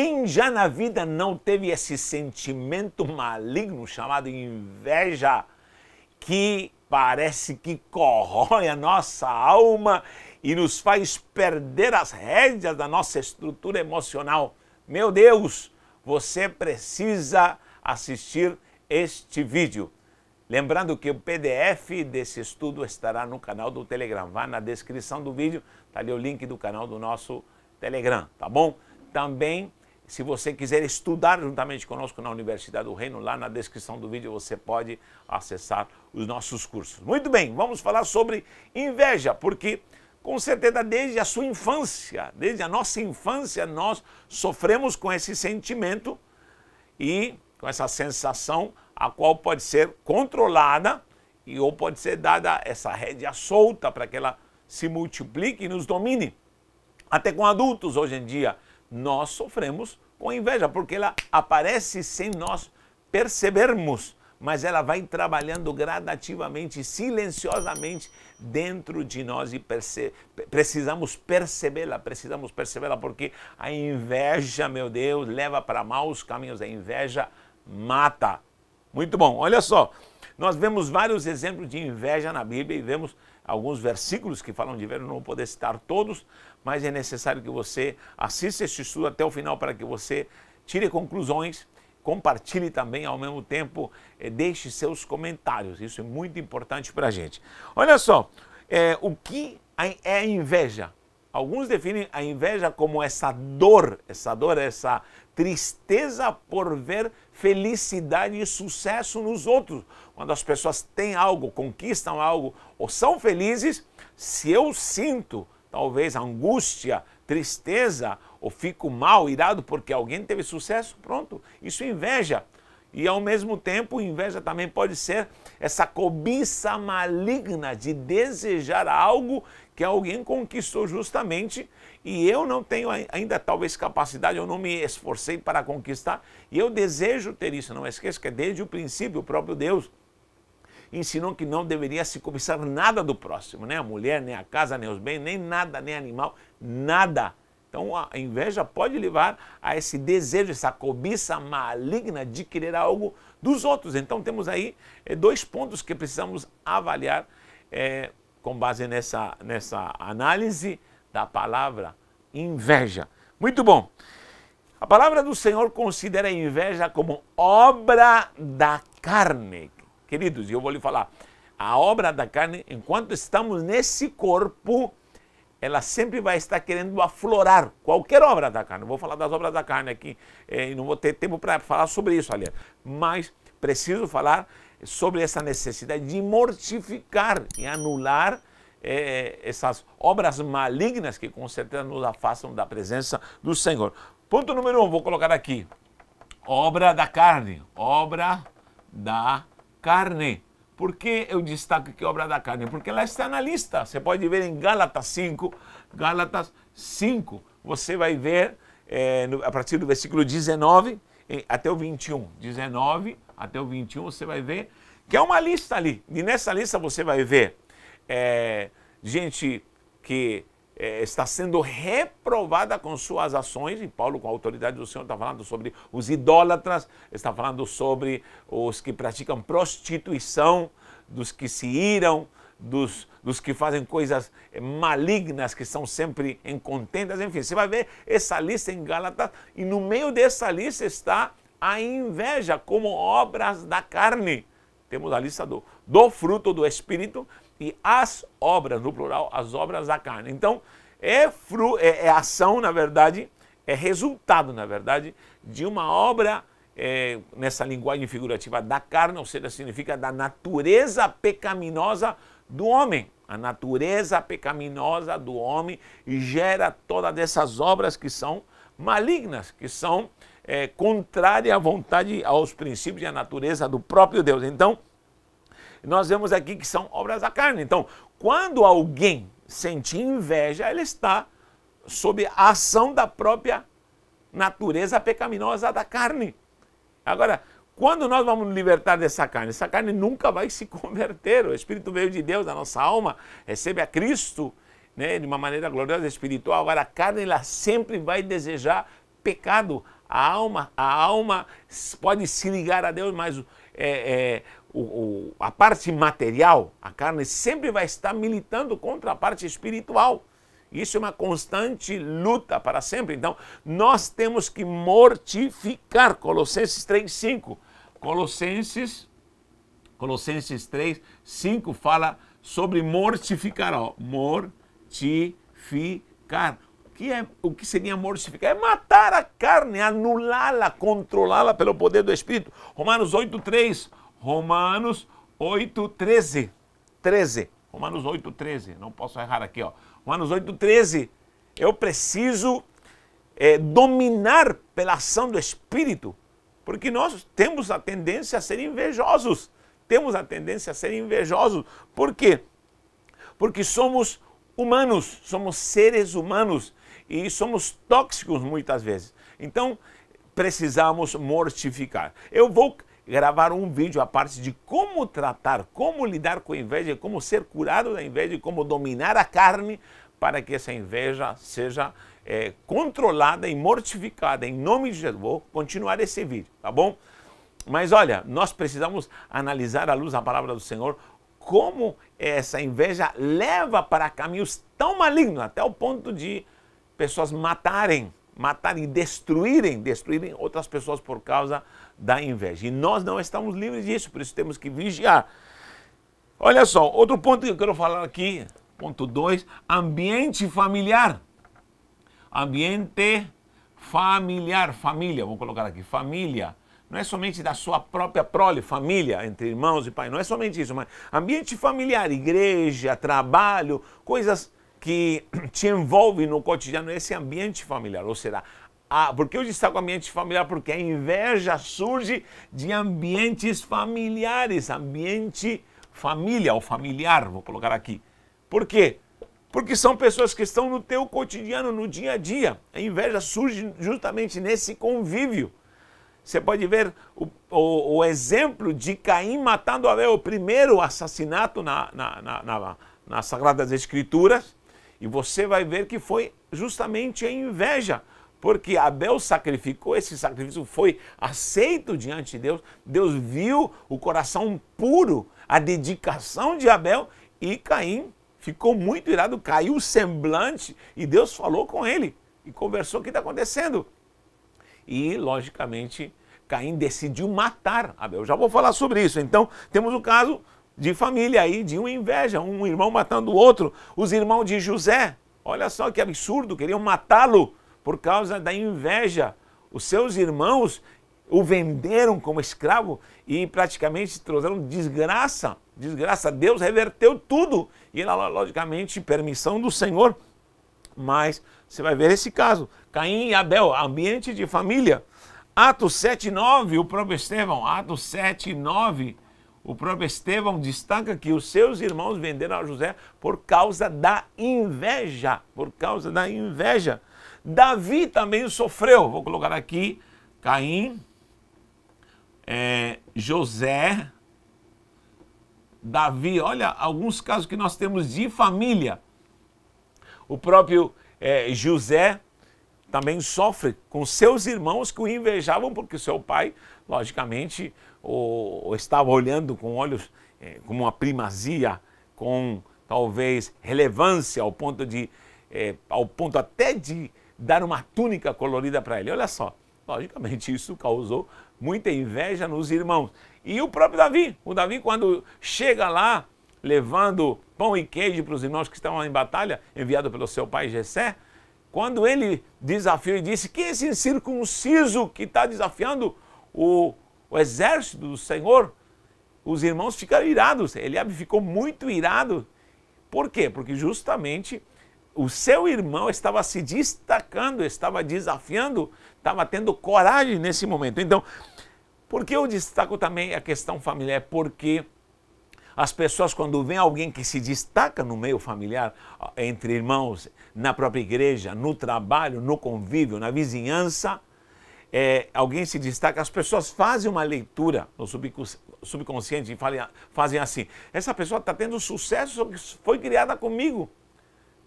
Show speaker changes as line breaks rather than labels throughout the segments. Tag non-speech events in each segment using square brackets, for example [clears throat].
Quem já na vida não teve esse sentimento maligno chamado inveja, que parece que corrói a nossa alma e nos faz perder as rédeas da nossa estrutura emocional? Meu Deus, você precisa assistir este vídeo. Lembrando que o PDF desse estudo estará no canal do Telegram. Vá na descrição do vídeo, está ali o link do canal do nosso Telegram, tá bom? Também se você quiser estudar juntamente conosco na Universidade do Reino, lá na descrição do vídeo você pode acessar os nossos cursos. Muito bem, vamos falar sobre inveja, porque com certeza desde a sua infância, desde a nossa infância, nós sofremos com esse sentimento e com essa sensação a qual pode ser controlada e ou pode ser dada essa rédea solta para que ela se multiplique e nos domine. Até com adultos hoje em dia nós sofremos com inveja, porque ela aparece sem nós percebermos, mas ela vai trabalhando gradativamente, silenciosamente dentro de nós e perce precisamos percebê-la, precisamos percebê-la, porque a inveja, meu Deus, leva para maus caminhos, a inveja mata. Muito bom, olha só, nós vemos vários exemplos de inveja na Bíblia e vemos alguns versículos que falam de inveja, não vou poder citar todos, mas é necessário que você assista este estudo até o final para que você tire conclusões, compartilhe também, ao mesmo tempo, eh, deixe seus comentários. Isso é muito importante para a gente. Olha só, é, o que é a inveja? Alguns definem a inveja como essa dor, essa dor, essa tristeza por ver felicidade e sucesso nos outros. Quando as pessoas têm algo, conquistam algo ou são felizes, se eu sinto talvez angústia, tristeza, ou fico mal, irado porque alguém teve sucesso, pronto, isso inveja. E ao mesmo tempo, inveja também pode ser essa cobiça maligna de desejar algo que alguém conquistou justamente e eu não tenho ainda talvez capacidade, eu não me esforcei para conquistar e eu desejo ter isso. Não esqueça que é desde o princípio o próprio Deus ensinou que não deveria se cobiçar nada do próximo, nem né? a mulher, nem a casa, nem os bens, nem nada, nem animal, nada. Então a inveja pode levar a esse desejo, essa cobiça maligna de querer algo dos outros. Então temos aí eh, dois pontos que precisamos avaliar é, com base nessa, nessa análise da palavra inveja. Muito bom. A palavra do Senhor considera a inveja como obra da carne, Queridos, eu vou lhe falar, a obra da carne, enquanto estamos nesse corpo, ela sempre vai estar querendo aflorar qualquer obra da carne. Eu vou falar das obras da carne aqui, eh, e não vou ter tempo para falar sobre isso, aliás. Mas preciso falar sobre essa necessidade de mortificar e anular eh, eh, essas obras malignas que com certeza nos afastam da presença do Senhor. Ponto número um, vou colocar aqui: obra da carne, obra da carne carne. Por que eu destaco que obra da carne? Porque ela está na lista. Você pode ver em Gálatas 5, Gálatas 5. Você vai ver é, no, a partir do versículo 19 até o 21. 19 até o 21 você vai ver que é uma lista ali. E nessa lista você vai ver é, gente que é, está sendo reprovada com suas ações, e Paulo, com a autoridade do Senhor, está falando sobre os idólatras, está falando sobre os que praticam prostituição, dos que se iram, dos, dos que fazem coisas eh, malignas, que são sempre em contendas, enfim, você vai ver essa lista em Gálatas, e no meio dessa lista está a inveja como obras da carne. Temos a lista do, do fruto do Espírito, e as obras, no plural, as obras da carne. Então, é, fru, é, é ação, na verdade, é resultado, na verdade, de uma obra, é, nessa linguagem figurativa, da carne, ou seja, significa da natureza pecaminosa do homem. A natureza pecaminosa do homem gera todas essas obras que são malignas, que são é, contrárias à vontade, aos princípios e à natureza do próprio Deus. Então, nós vemos aqui que são obras da carne. Então, quando alguém sente inveja, ele está sob a ação da própria natureza pecaminosa da carne. Agora, quando nós vamos nos libertar dessa carne? Essa carne nunca vai se [laughs] converter. O Espírito veio de Deus, a nossa alma recebe a Cristo né, de uma maneira gloriosa, espiritual. Agora, a carne ela sempre vai desejar pecado. A alma, a alma pode se ligar a Deus, mas é, é, o, o, a parte material, a carne, sempre vai estar militando contra a parte espiritual. Isso é uma constante luta para sempre. Então, nós temos que mortificar. Colossenses 3, 5. Colossenses, Colossenses 3, 5 fala sobre mortificar. Ó. Mortificar. O que, é, o que seria mortificar? É matar a carne, anulá-la, controlá-la pelo poder do Espírito. Romanos 8, 3. Romanos 8, 13. 13. Romanos 8, 13. Não posso errar aqui, ó. Romanos 8, 13. Eu preciso é, dominar pela ação do Espírito, porque nós temos a tendência a ser invejosos. Temos a tendência a ser invejosos. Por quê? Porque somos humanos, somos seres humanos e somos tóxicos muitas vezes. Então, precisamos mortificar. Eu vou gravar um vídeo a parte de como tratar, como lidar com a inveja, como ser curado da inveja e como dominar a carne para que essa inveja seja é, controlada e mortificada. Em nome de Jesus, vou continuar esse vídeo, tá bom? Mas olha, nós precisamos analisar à luz da palavra do Senhor como essa inveja leva para caminhos tão malignos, até o ponto de pessoas matarem matarem, destruírem, destruírem outras pessoas por causa da inveja. E nós não estamos livres disso, por isso temos que vigiar. Olha só, outro ponto que eu quero falar aqui, ponto 2, ambiente familiar. Ambiente familiar, família, vou colocar aqui, família. Não é somente da sua própria prole, família, entre irmãos e pai, não é somente isso, mas ambiente familiar, igreja, trabalho, coisas que [clears throat] te envolve no cotidiano esse ambiente familiar, ou será ah, por que eu destaco ambiente familiar? Porque a inveja surge de ambientes familiares, ambiente família ou familiar, vou colocar aqui. Por quê? Porque são pessoas que estão no teu cotidiano, no dia a dia. A inveja surge justamente nesse convívio. Você pode ver o, o, o exemplo de Caim matando Abel, o primeiro assassinato na, na, na, na nas Sagradas Escrituras, e você vai ver que foi justamente a inveja, porque Abel sacrificou, esse sacrifício foi aceito diante de Deus. Deus viu o coração puro, a dedicação de Abel e Caim ficou muito irado, caiu o semblante e Deus falou com ele e conversou o que está acontecendo. E, logicamente, Caim decidiu matar Abel. Já vou falar sobre isso. Então, temos o caso de família aí, de uma inveja, um irmão matando o outro, os irmãos de José. Olha só que absurdo, queriam matá-lo por causa da inveja. Os seus irmãos o venderam como escravo e praticamente trouxeram desgraça. Desgraça, Deus reverteu tudo. E logicamente, permissão do Senhor. Mas você vai ver esse caso. Caim e Abel, ambiente de família. Atos 7, 9, o próprio Estevão, Atos 7, 9 o próprio Estevão destaca que os seus irmãos venderam a José por causa da inveja, por causa da inveja. Davi também sofreu, vou colocar aqui, Caim, é, José, Davi, olha alguns casos que nós temos de família. O próprio é, José também sofre com seus irmãos que o invejavam, porque seu pai, logicamente, ou, ou estava olhando com olhos é, uma primazia, com talvez relevância ao ponto de é, ao ponto até de dar uma túnica colorida para ele. Olha só, logicamente isso causou muita inveja nos irmãos. E o próprio Davi, o Davi quando chega lá levando pão e queijo para os irmãos que estavam em batalha, enviado pelo seu pai Jessé, quando ele desafiou e disse que esse incircunciso que está desafiando o, o exército do Senhor, os irmãos ficaram irados. Eliabe ficou muito irado. Por quê? Porque justamente o seu irmão estava se destacando, estava desafiando, estava tendo coragem nesse momento. Então, por que eu destaco também a questão familiar? Porque as pessoas, quando vêem alguém que se destaca no meio familiar, entre irmãos, na própria igreja, no trabalho, no convívio, na vizinhança, é, alguém se destaca, as pessoas fazem uma leitura no subconsciente e falem, fazem assim: essa pessoa está tendo sucesso, foi criada comigo.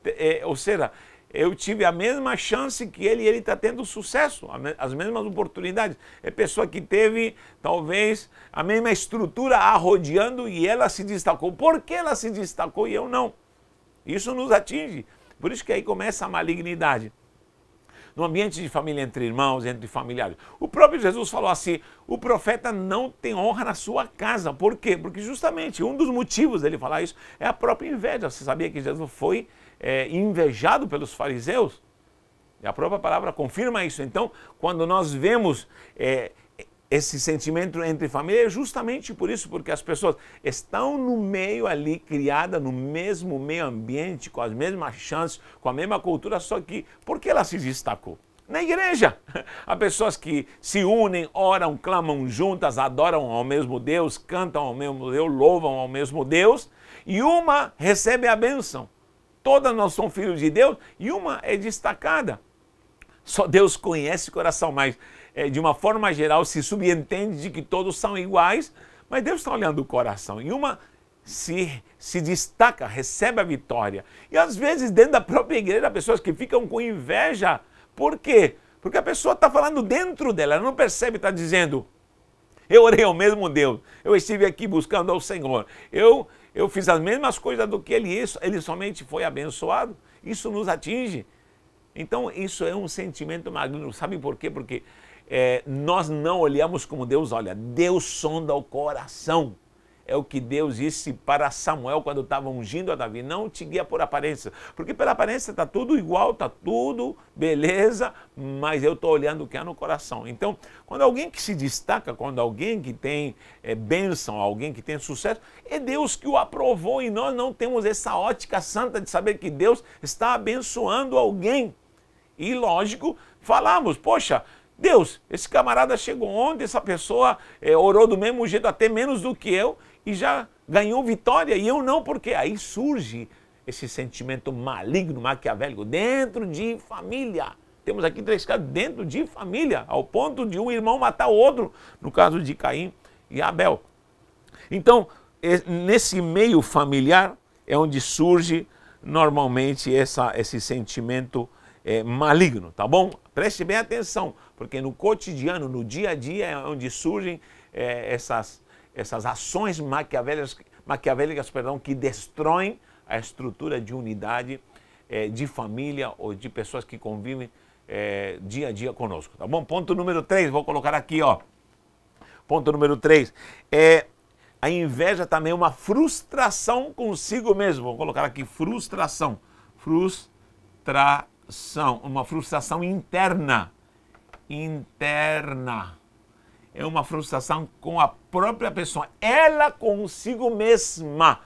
É, ou seja, eu tive a mesma chance que ele e ele está tendo sucesso, as mesmas oportunidades. É pessoa que teve, talvez, a mesma estrutura arrodeando e ela se destacou. Por que ela se destacou e eu não? Isso nos atinge. Por isso que aí começa a malignidade no ambiente de família entre irmãos, entre familiares. O próprio Jesus falou assim: o profeta não tem honra na sua casa. Por quê? Porque justamente um dos motivos dele falar isso é a própria inveja. Você sabia que Jesus foi é, invejado pelos fariseus? E a própria palavra confirma isso. Então, quando nós vemos é, esse sentimento entre família é justamente por isso, porque as pessoas estão no meio ali, criadas no mesmo meio ambiente, com as mesmas chances, com a mesma cultura, só que por que ela se destacou? Na igreja, há pessoas que se unem, oram, clamam juntas, adoram ao mesmo Deus, cantam ao mesmo Deus, louvam ao mesmo Deus, e uma recebe a bênção. Todas nós somos filhos de Deus e uma é destacada. Só Deus conhece o coração, mas é, de uma forma geral, se subentende de que todos são iguais, mas Deus está olhando o coração. E uma se, se destaca, recebe a vitória. E às vezes, dentro da própria igreja, há pessoas que ficam com inveja. Por quê? Porque a pessoa está falando dentro dela, ela não percebe, está dizendo: Eu orei ao mesmo Deus, eu estive aqui buscando ao Senhor, eu, eu fiz as mesmas coisas do que ele, isso, ele somente foi abençoado. Isso nos atinge. Então, isso é um sentimento maligno. Sabe por quê? Porque é, nós não olhamos como Deus olha. Deus sonda o coração. É o que Deus disse para Samuel quando estava ungindo a Davi: não te guia por aparência, porque pela aparência está tudo igual, está tudo beleza, mas eu estou olhando o que há no coração. Então, quando alguém que se destaca, quando alguém que tem é, bênção, alguém que tem sucesso, é Deus que o aprovou e nós não temos essa ótica santa de saber que Deus está abençoando alguém. E lógico, falamos, poxa, Deus, esse camarada chegou ontem, essa pessoa é, orou do mesmo jeito, até menos do que eu, e já ganhou vitória, e eu não, porque aí surge esse sentimento maligno, maquiavélico, dentro de família. Temos aqui três casos dentro de família, ao ponto de um irmão matar o outro, no caso de Caim e Abel. Então, nesse meio familiar é onde surge normalmente essa, esse sentimento é, maligno, tá bom? Preste bem atenção. Porque no cotidiano, no dia a dia, é onde surgem é, essas, essas ações maquiavélicas, maquiavélicas perdão, que destroem a estrutura de unidade é, de família ou de pessoas que convivem é, dia a dia conosco, tá bom? Ponto número 3, vou colocar aqui, ó. Ponto número 3 é a inveja também é uma frustração consigo mesmo. Vou colocar aqui frustração. Frustração, uma frustração interna interna. É uma frustração com a própria pessoa, ela consigo mesma.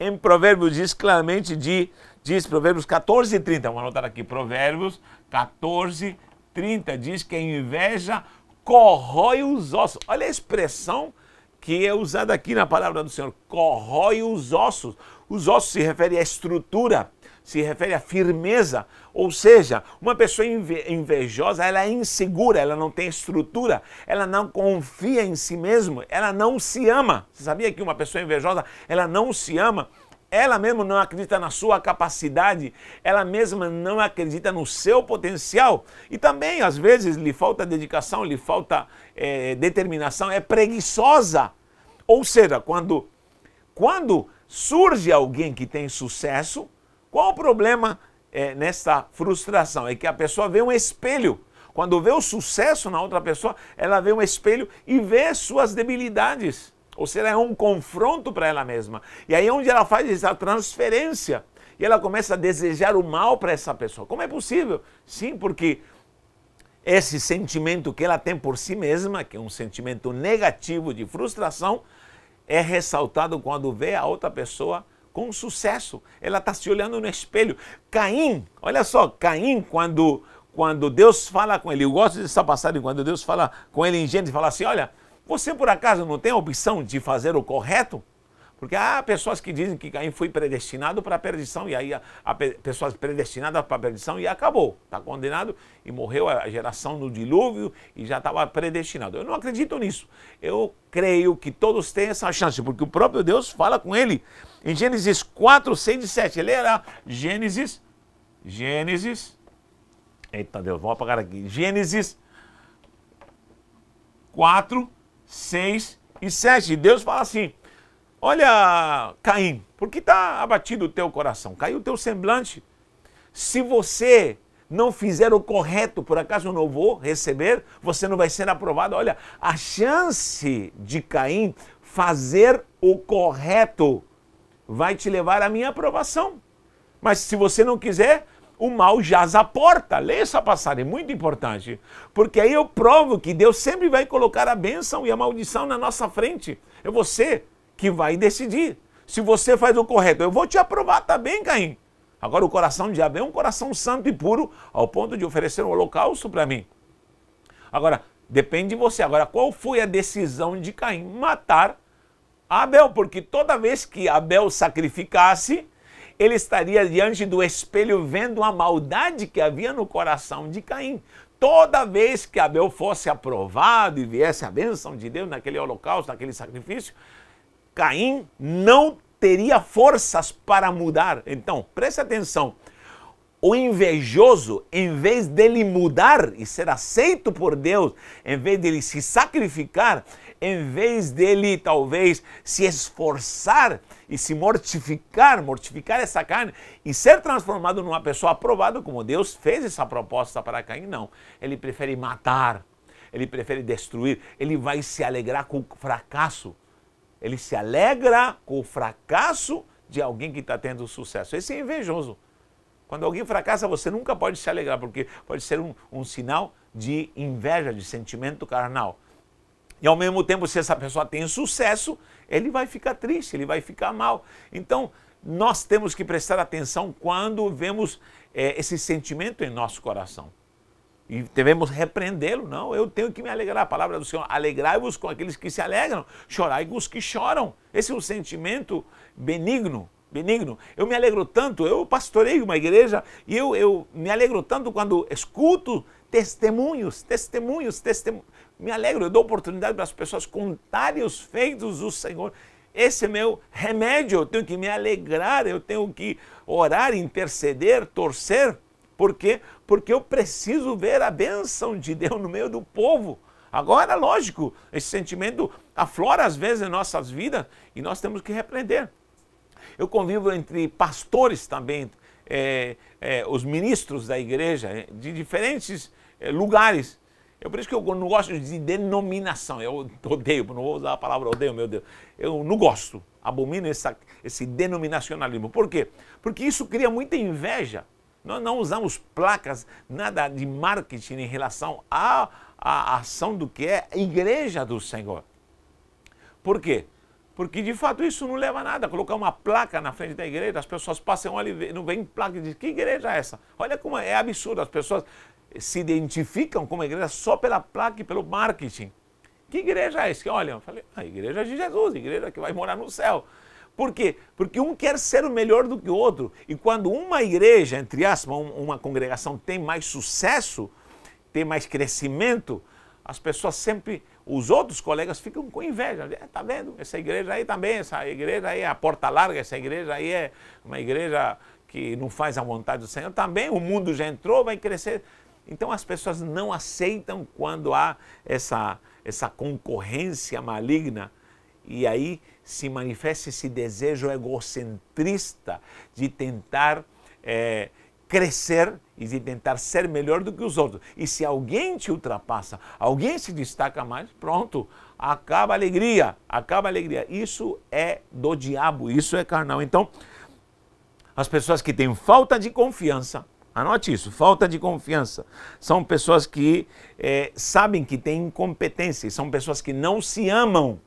Em Provérbios diz claramente de diz Provérbios 14, 30. Vamos anotar aqui, Provérbios 14, 30. Diz que a inveja corrói os ossos. Olha a expressão que é usada aqui na palavra do Senhor: corrói os ossos. Os ossos se refere à estrutura, se refere à firmeza, ou seja, uma pessoa invejosa, ela é insegura, ela não tem estrutura, ela não confia em si mesma, ela não se ama. Você sabia que uma pessoa invejosa, ela não se ama? Ela mesma não acredita na sua capacidade, ela mesma não acredita no seu potencial e também, às vezes, lhe falta dedicação, lhe falta é, determinação, é preguiçosa. Ou seja, quando, quando surge alguém que tem sucesso, qual o problema é, nessa frustração? É que a pessoa vê um espelho. Quando vê o sucesso na outra pessoa, ela vê um espelho e vê suas debilidades. Ou seja, é um confronto para ela mesma. E aí é onde ela faz essa transferência. E ela começa a desejar o mal para essa pessoa. Como é possível? Sim, porque esse sentimento que ela tem por si mesma, que é um sentimento negativo de frustração, é ressaltado quando vê a outra pessoa com sucesso. Ela está se olhando no espelho. Caim, olha só, Caim, quando, quando Deus fala com ele, eu gosto dessa passagem, quando Deus fala com ele em Gênesis, fala assim: olha, você por acaso não tem a opção de fazer o correto? Porque há pessoas que dizem que Caim foi predestinado para a perdição, e aí a, a pessoas predestinadas para a perdição e acabou. Está condenado e morreu a geração no dilúvio e já estava predestinado. Eu não acredito nisso. Eu creio que todos têm essa chance, porque o próprio Deus fala com ele em Gênesis 4, 6 e 7. Ele era Gênesis, Gênesis. Eita Deus, vamos apagar aqui. Gênesis 4, 6 e 7. Deus fala assim. Olha, Caim, por que está abatido o teu coração? Caiu o teu semblante. Se você não fizer o correto, por acaso não vou receber, você não vai ser aprovado. Olha, a chance de Caim fazer o correto vai te levar à minha aprovação. Mas se você não quiser, o mal jaz à porta. Leia essa passagem, é muito importante. Porque aí eu provo que Deus sempre vai colocar a bênção e a maldição na nossa frente. É você que vai decidir. Se você faz o correto, eu vou te aprovar também, Caim. Agora, o coração de Abel é um coração santo e puro, ao ponto de oferecer um holocausto para mim. Agora, depende de você. Agora, qual foi a decisão de Caim? Matar Abel, porque toda vez que Abel sacrificasse, ele estaria diante do espelho vendo a maldade que havia no coração de Caim. Toda vez que Abel fosse aprovado e viesse a bênção de Deus naquele holocausto, naquele sacrifício, Caim não teria forças para mudar. Então, preste atenção. O invejoso, em vez dele mudar e ser aceito por Deus, em vez dele se sacrificar, em vez dele talvez se esforçar e se mortificar, mortificar essa carne e ser transformado numa pessoa aprovada, como Deus fez essa proposta para Caim, não. Ele prefere matar, ele prefere destruir, ele vai se alegrar com o fracasso ele se alegra com o fracasso de alguém que está tendo sucesso. Esse é invejoso. Quando alguém fracassa, você nunca pode se alegrar, porque pode ser um, um sinal de inveja, de sentimento carnal. E ao mesmo tempo, se essa pessoa tem sucesso, ele vai ficar triste, ele vai ficar mal. Então, nós temos que prestar atenção quando vemos é, esse sentimento em nosso coração e devemos repreendê-lo. Não, eu tenho que me alegrar. A palavra do Senhor, alegrai-vos com aqueles que se alegram, chorai com os que choram. Esse é um sentimento benigno, benigno. Eu me alegro tanto, eu pastorei uma igreja e eu, eu me alegro tanto quando escuto testemunhos, testemunhos, testemunhos. Me alegro, eu dou oportunidade para as pessoas contarem os feitos do Senhor. Esse é meu remédio, eu tenho que me alegrar, eu tenho que orar, interceder, torcer por quê? Porque eu preciso ver a bênção de Deus no meio do povo. Agora, lógico, esse sentimento aflora às vezes em nossas vidas e nós temos que repreender. Eu convivo entre pastores também, é, é, os ministros da igreja, é, de diferentes é, lugares. É por isso que eu não gosto de denominação. Eu [laughs] odeio, não vou usar a palavra odeio, meu Deus. Eu não gosto, abomino essa, esse denominacionalismo. Por quê? Porque isso cria muita inveja. Nós não usamos placas, nada de marketing em relação à, à ação do que é a igreja do Senhor. Por quê? Porque de fato isso não leva a nada. Colocar uma placa na frente da igreja, as pessoas passam, olham e não vem placa e dizem, que igreja é essa? Olha como é, é, absurdo, as pessoas se identificam como igreja só pela placa e pelo marketing. Que igreja é essa? Olha, eu falei, a ah, igreja de Jesus, a igreja que vai morar no céu. Por quê? Porque um quer ser o melhor do que o outro. E quando uma igreja, entre aspas, uma congregação tem mais sucesso, tem mais crescimento, as pessoas sempre, os outros colegas ficam com inveja. Está é, vendo? Essa igreja aí também, essa igreja aí é a porta larga, essa igreja aí é uma igreja que não faz a vontade do Senhor. Também o mundo já entrou, vai crescer. Então as pessoas não aceitam quando há essa, essa concorrência maligna e aí se manifesta esse desejo egocentrista de tentar é, crescer e de tentar ser melhor do que os outros. E se alguém te ultrapassa, alguém se destaca mais, pronto, acaba a alegria, acaba a alegria. Isso é do diabo, isso é carnal. Então, as pessoas que têm falta de confiança, anote isso, falta de confiança, são pessoas que é, sabem que têm incompetência, são pessoas que não se amam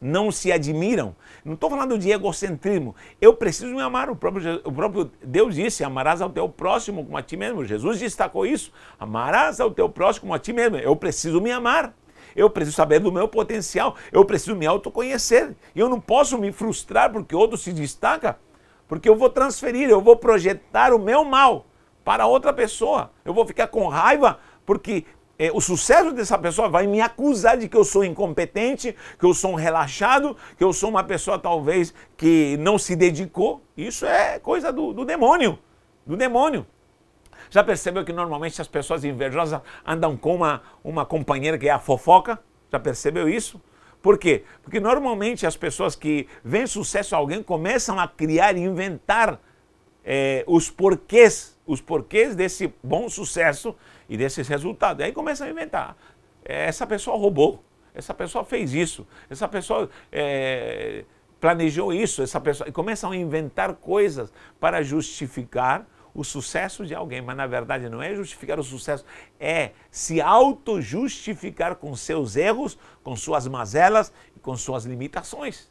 não se admiram. Não estou falando de egocentrismo. Eu preciso me amar. O próprio, o próprio Deus disse: amarás ao teu próximo como a ti mesmo. Jesus destacou isso: amarás ao teu próximo como a ti mesmo. Eu preciso me amar. Eu preciso saber do meu potencial. Eu preciso me autoconhecer. Eu não posso me frustrar porque outro se destaca, porque eu vou transferir, eu vou projetar o meu mal para outra pessoa. Eu vou ficar com raiva porque é, o sucesso dessa pessoa vai me acusar de que eu sou incompetente, que eu sou um relaxado, que eu sou uma pessoa talvez que não se dedicou. Isso é coisa do, do demônio, do demônio. Já percebeu que normalmente as pessoas invejosas andam com uma, uma companheira que é a fofoca? Já percebeu isso? Por quê? Porque normalmente as pessoas que veem sucesso a alguém começam a criar e inventar é, os porquês, os porquês desse bom sucesso e desses resultados. Aí começa a inventar. É, essa pessoa roubou, essa pessoa fez isso, essa pessoa é, planejou isso, essa pessoa. E começam a inventar coisas para justificar o sucesso de alguém, mas na verdade não é justificar o sucesso, é se auto-justificar com seus erros, com suas mazelas e com suas limitações.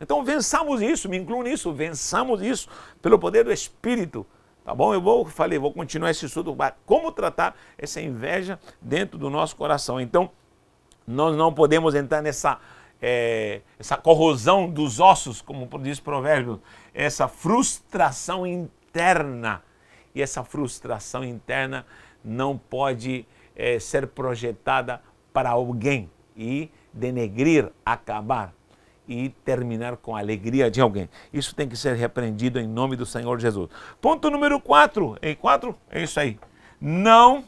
Então vençamos isso, me incluo nisso, vençamos isso pelo poder do Espírito, Tá bom? Eu vou, falei, vou continuar esse estudo, como tratar essa inveja dentro do nosso coração. Então, nós não podemos entrar nessa é, essa corrosão dos ossos, como diz o provérbio, essa frustração interna. E essa frustração interna não pode é, ser projetada para alguém e denegrir, acabar e terminar com a alegria de alguém. Isso tem que ser repreendido em nome do Senhor Jesus. Ponto número 4. Em 4, é isso aí. Não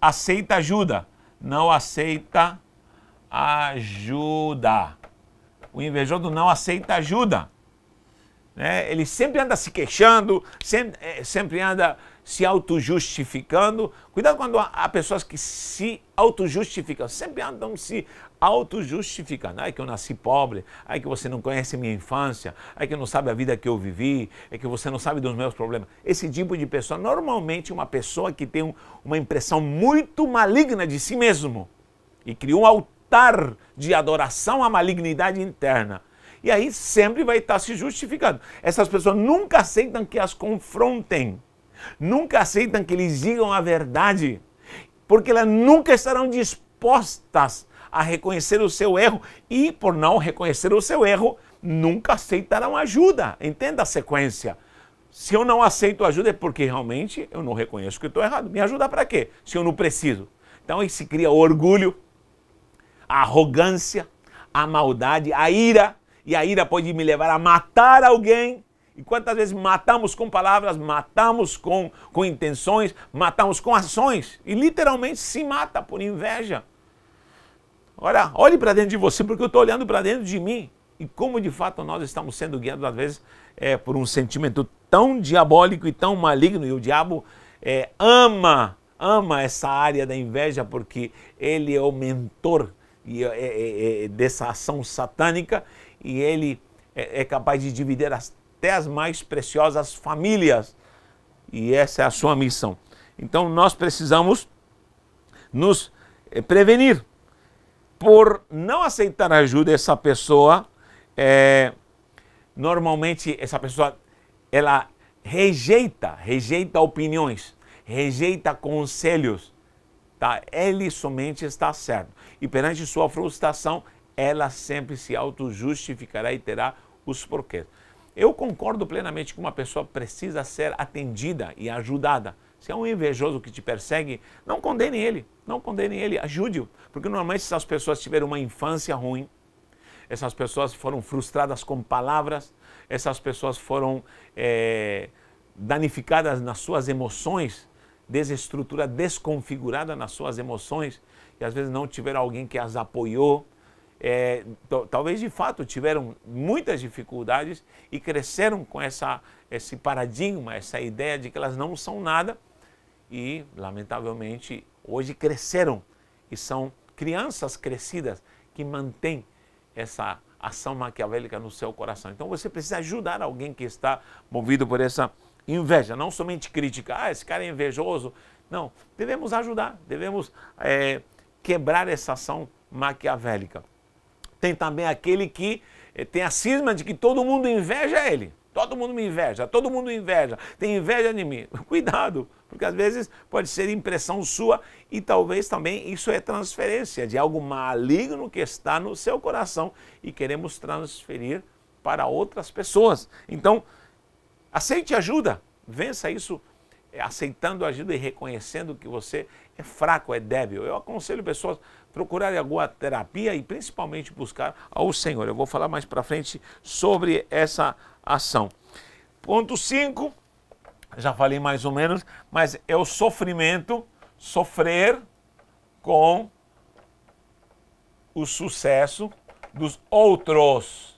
aceita ajuda. Não aceita ajuda. O invejoso não aceita ajuda. Né? Ele sempre anda se queixando, sempre, é, sempre anda se autojustificando. Cuidado quando há pessoas que se autojustificam, sempre andam se autojustificando. é que eu nasci pobre, é que você não conhece minha infância, é que não sabe a vida que eu vivi, é que você não sabe dos meus problemas. Esse tipo de pessoa, normalmente uma pessoa que tem um, uma impressão muito maligna de si mesmo e cria um altar de adoração à malignidade interna. E aí sempre vai estar tá se justificando. Essas pessoas nunca aceitam que as confrontem, nunca aceitam que lhes digam a verdade, porque elas nunca estarão dispostas a reconhecer o seu erro e, por não reconhecer o seu erro, nunca aceitarão ajuda. Entenda a sequência. Se eu não aceito ajuda é porque realmente eu não reconheço que estou errado. Me ajuda para quê? Se eu não preciso. Então aí se cria orgulho, a arrogância, a maldade, a ira, e a ira pode me levar a matar alguém. E quantas vezes matamos com palavras, matamos com, com intenções, matamos com ações e literalmente se mata por inveja. Ora, olhe para dentro de você, porque eu estou olhando para dentro de mim. E como de fato nós estamos sendo guiados, às vezes, é, por um sentimento tão diabólico e tão maligno. E o diabo é, ama, ama essa área da inveja, porque ele é o mentor é, é, é, dessa ação satânica e ele é, é capaz de dividir até as mais preciosas famílias. E essa é a sua missão. Então nós precisamos nos eh, prevenir por não aceitar ajuda essa pessoa é, normalmente essa pessoa ela rejeita rejeita opiniões rejeita conselhos tá ele somente está certo e perante sua frustração ela sempre se auto-justificará e terá os porquês. Eu concordo plenamente que uma pessoa precisa ser atendida e ajudada. Se é um invejoso que te persegue, não condene ele, não condene ele, ajude-o. Porque normalmente se as pessoas tiveram uma infância ruim, essas pessoas foram frustradas com palavras, essas pessoas foram é, danificadas nas suas emoções, desestrutura desconfigurada nas suas emoções, e às vezes não tiveram alguém que as apoiou, é, talvez de fato tiveram muitas dificuldades e cresceram com essa, esse paradigma, essa ideia de que elas não são nada e, lamentavelmente, hoje cresceram e são crianças crescidas que mantêm essa ação maquiavélica no seu coração. Então você precisa ajudar alguém que está movido por essa inveja, não somente criticar, ah, esse cara é invejoso. Não, devemos ajudar, devemos é, quebrar essa ação maquiavélica. Tem também aquele que eh, tem a cisma de que todo mundo inveja ele. Todo mundo me inveja, todo mundo inveja, tem inveja de mim. [laughs] Cuidado, porque às vezes pode ser impressão sua e talvez também isso é transferência de algo maligno que está no seu coração e queremos transferir para outras pessoas. Então, aceite ajuda, vença isso é, aceitando a ajuda e reconhecendo que você é fraco, é débil. Eu aconselho pessoas a procurarem alguma terapia e principalmente buscar ao Senhor. Eu vou falar mais para frente sobre essa ação. Ponto 5, já falei mais ou menos, mas é o sofrimento, sofrer com o sucesso dos outros.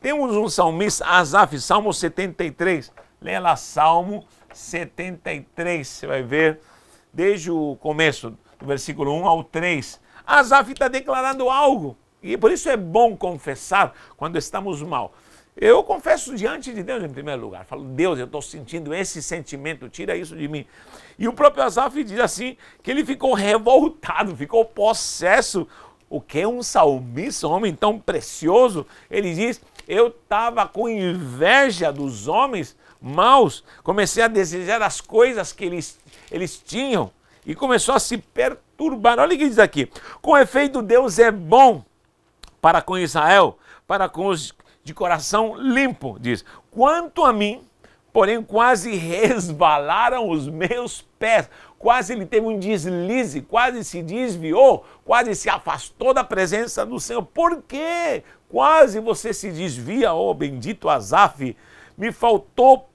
Temos um salmista, Asaf, Salmo 73, Leia lá Salmo 73, você vai ver desde o começo, do versículo 1 ao 3. Asaf está declarando algo, e por isso é bom confessar quando estamos mal. Eu confesso diante de Deus em primeiro lugar. Falo, Deus, eu estou sentindo esse sentimento, tira isso de mim. E o próprio Asaf diz assim, que ele ficou revoltado, ficou possesso. O que um salmista, um homem tão precioso, ele diz, eu estava com inveja dos homens maus, comecei a desejar as coisas que eles, eles tinham e começou a se perturbar. Olha o que diz aqui: com efeito, Deus é bom para com Israel, para com os de coração limpo, diz. Quanto a mim, porém, quase resvalaram os meus pés. Quase ele teve um deslize, quase se desviou, quase se afastou da presença do Senhor. Por quê? Quase você se desvia, ó oh, bendito Azaf. Me faltou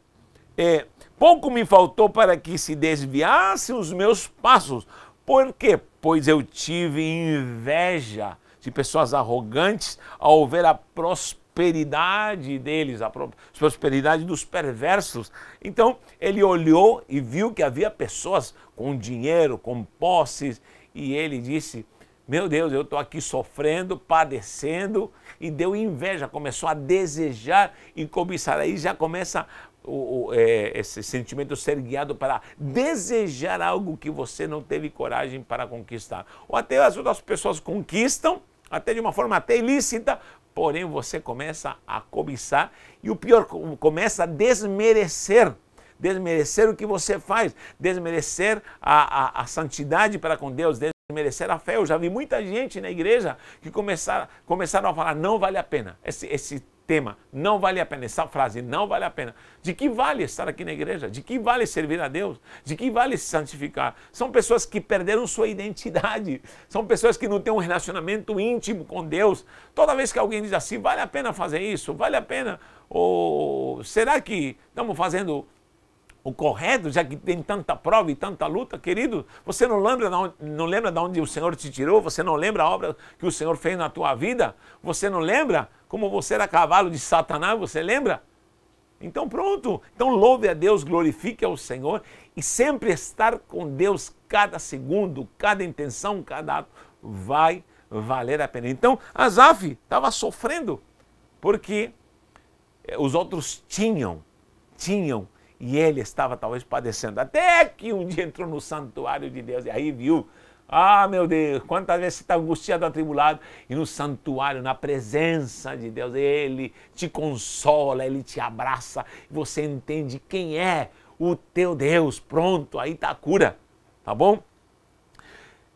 é, pouco me faltou para que se desviassem os meus passos. Por quê? Pois eu tive inveja de pessoas arrogantes ao ver a prosperidade deles, a prosperidade dos perversos. Então ele olhou e viu que havia pessoas com dinheiro, com posses, e ele disse: Meu Deus, eu estou aqui sofrendo, padecendo, e deu inveja, começou a desejar e cobiçar. Aí já começa o, o, é, esse sentimento ser guiado para desejar algo que você não teve coragem para conquistar. Ou até as outras pessoas conquistam, até de uma forma até ilícita, porém você começa a cobiçar e o pior, começa a desmerecer. Desmerecer o que você faz, desmerecer a, a, a santidade para com Deus, desmerecer a fé. Eu já vi muita gente na igreja que começaram, começaram a falar, não vale a pena. Esse, esse tema não vale a pena, essa frase não vale a pena. De que vale estar aqui na igreja? De que vale servir a Deus? De que vale se santificar? São pessoas que perderam sua identidade, são pessoas que não têm um relacionamento íntimo com Deus. Toda vez que alguém diz assim, vale a pena fazer isso? Vale a pena? Ou será que estamos fazendo o correto, já que tem tanta prova e tanta luta, querido? Você não lembra, onde, não lembra de onde o Senhor te tirou? Você não lembra a obra que o Senhor fez na tua vida? Você não lembra como você era cavalo de Satanás? Você lembra? Então pronto, então louve a Deus, glorifique ao Senhor e sempre estar com Deus cada segundo, cada intenção, cada ato vai valer a pena. Então Azaf estava sofrendo porque eh, os outros tinham, tinham e ele estava talvez padecendo. Até que um dia entrou no santuário de Deus e aí viu. Ah, meu Deus, quantas vezes você está angustiado, atribulado, e no santuário, na presença de Deus, Ele te consola, Ele te abraça, você entende quem é o teu Deus. Pronto, aí está a cura, tá bom?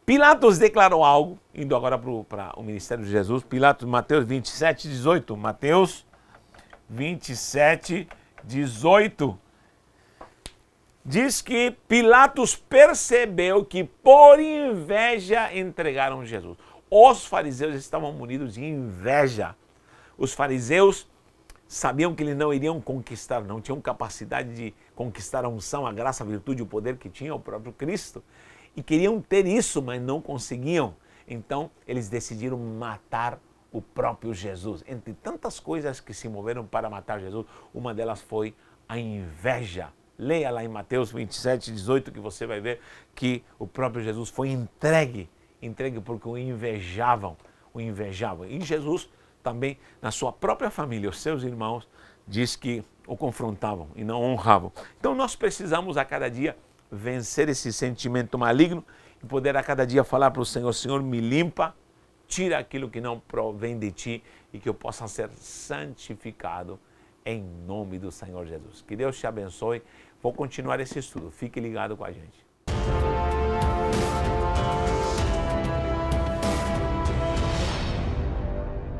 Pilatos declarou algo, indo agora para o ministério de Jesus, Pilatos, Mateus 27, 18. Mateus 27, 18 diz que Pilatos percebeu que por inveja entregaram Jesus. Os fariseus estavam munidos de inveja. Os fariseus sabiam que eles não iriam conquistar, não tinham capacidade de conquistar a unção, a graça, a virtude, o poder que tinha o próprio Cristo. E queriam ter isso, mas não conseguiam. Então eles decidiram matar o próprio Jesus. Entre tantas coisas que se moveram para matar Jesus, uma delas foi a inveja. Leia lá em Mateus 27, 18, que você vai ver que o próprio Jesus foi entregue, entregue porque o invejavam, o invejavam. E Jesus também, na sua própria família, os seus irmãos, diz que o confrontavam e não honravam. Então nós precisamos a cada dia vencer esse sentimento maligno e poder a cada dia falar para o Senhor, Senhor, me limpa, tira aquilo que não provém de ti e que eu possa ser santificado em nome do Senhor Jesus. Que Deus te abençoe Vou continuar esse estudo. Fique ligado com a gente.